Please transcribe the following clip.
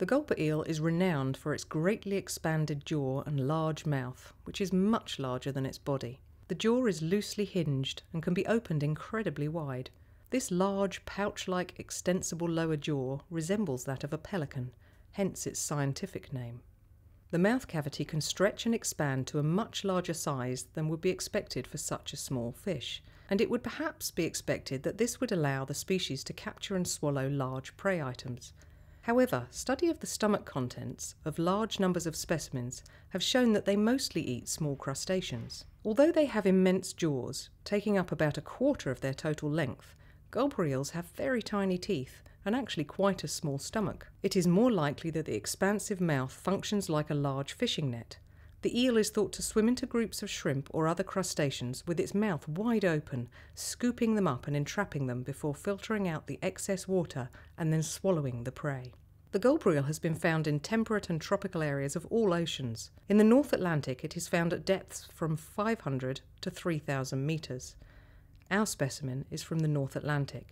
The gulper eel is renowned for its greatly expanded jaw and large mouth, which is much larger than its body. The jaw is loosely hinged and can be opened incredibly wide. This large, pouch like, extensible lower jaw resembles that of a pelican, hence its scientific name. The mouth cavity can stretch and expand to a much larger size than would be expected for such a small fish, and it would perhaps be expected that this would allow the species to capture and swallow large prey items, However, study of the stomach contents of large numbers of specimens have shown that they mostly eat small crustaceans. Although they have immense jaws, taking up about a quarter of their total length, gulper eels have very tiny teeth and actually quite a small stomach. It is more likely that the expansive mouth functions like a large fishing net, the eel is thought to swim into groups of shrimp or other crustaceans with its mouth wide open, scooping them up and entrapping them before filtering out the excess water and then swallowing the prey. The goldbriel has been found in temperate and tropical areas of all oceans. In the North Atlantic, it is found at depths from 500 to 3,000 metres. Our specimen is from the North Atlantic.